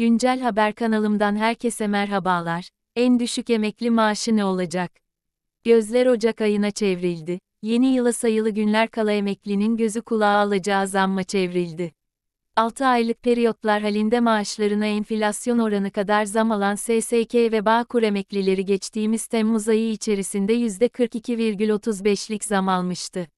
Güncel Haber kanalımdan herkese merhabalar. En düşük emekli maaşı ne olacak? Gözler Ocak ayına çevrildi. Yeni yıla sayılı günler kala emeklinin gözü kulağı alacağı zamma çevrildi. 6 aylık periyotlar halinde maaşlarına enflasyon oranı kadar zam alan SSK ve Bağkur emeklileri geçtiğimiz Temmuz ayı içerisinde %42,35'lik zam almıştı.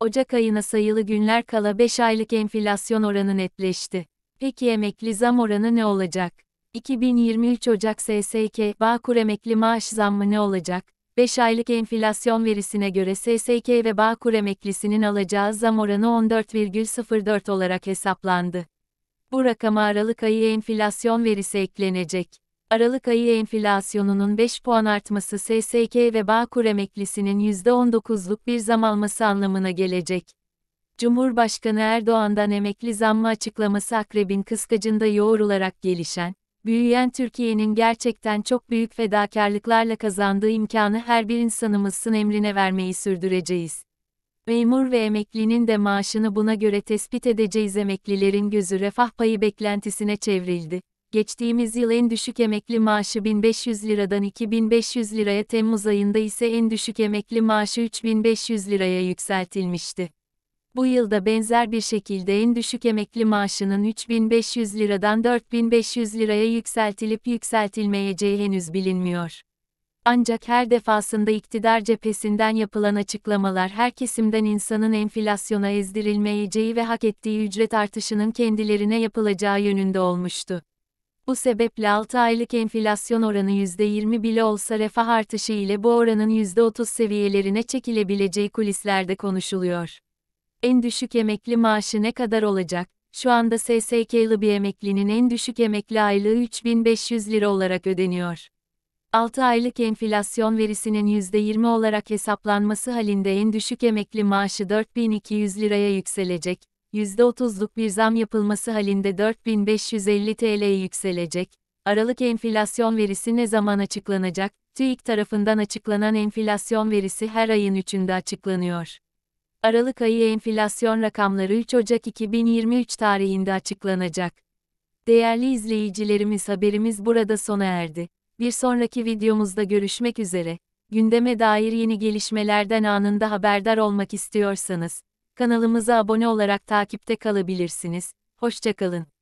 Ocak ayına sayılı günler kala 5 aylık enflasyon oranı netleşti. Peki emekli zam oranı ne olacak? 2023 Ocak SSK, Bağkur emekli maaş zammı ne olacak? 5 aylık enflasyon verisine göre SSK ve Bağkur emeklisinin alacağı zam oranı 14,04 olarak hesaplandı. Bu rakama Aralık ayı enflasyon verisi eklenecek. Aralık ayı enflasyonunun 5 puan artması SSK ve Bağkur emeklisinin %19'luk bir zam alması anlamına gelecek. Cumhurbaşkanı Erdoğan'dan emekli zammı açıklaması akrebin kıskacında yoğrularak gelişen, büyüyen Türkiye'nin gerçekten çok büyük fedakarlıklarla kazandığı imkanı her bir insanımızın emrine vermeyi sürdüreceğiz. Memur ve emeklinin de maaşını buna göre tespit edeceğiz emeklilerin gözü refah payı beklentisine çevrildi. Geçtiğimiz yıl en düşük emekli maaşı 1500 liradan 2500 liraya Temmuz ayında ise en düşük emekli maaşı 3500 liraya yükseltilmişti bu yılda benzer bir şekilde en düşük emekli maaşının 3500 liradan 4500 liraya yükseltilip yükseltilmeyeceği henüz bilinmiyor. Ancak her defasında iktidar cephesinden yapılan açıklamalar her kesimden insanın enflasyona ezdirilmeyeceği ve hak ettiği ücret artışının kendilerine yapılacağı yönünde olmuştu. Bu sebeple 6 aylık enflasyon oranı %20 bile olsa refah artışı ile bu oranın %30 seviyelerine çekilebileceği kulislerde konuşuluyor. En düşük emekli maaşı ne kadar olacak? Şu anda SSK'lı bir emeklinin en düşük emekli aylığı 3500 lira olarak ödeniyor. 6 aylık enflasyon verisinin %20 olarak hesaplanması halinde en düşük emekli maaşı 4200 liraya yükselecek, %30'luk bir zam yapılması halinde 4550 TL'ye yükselecek. Aralık enflasyon verisi ne zaman açıklanacak? TÜİK tarafından açıklanan enflasyon verisi her ayın 3'ünde açıklanıyor. Aralık ayı enflasyon rakamları 3 Ocak 2023 tarihinde açıklanacak. Değerli izleyicilerimiz haberimiz burada sona erdi. Bir sonraki videomuzda görüşmek üzere. Gündeme dair yeni gelişmelerden anında haberdar olmak istiyorsanız, kanalımıza abone olarak takipte kalabilirsiniz. Hoşçakalın.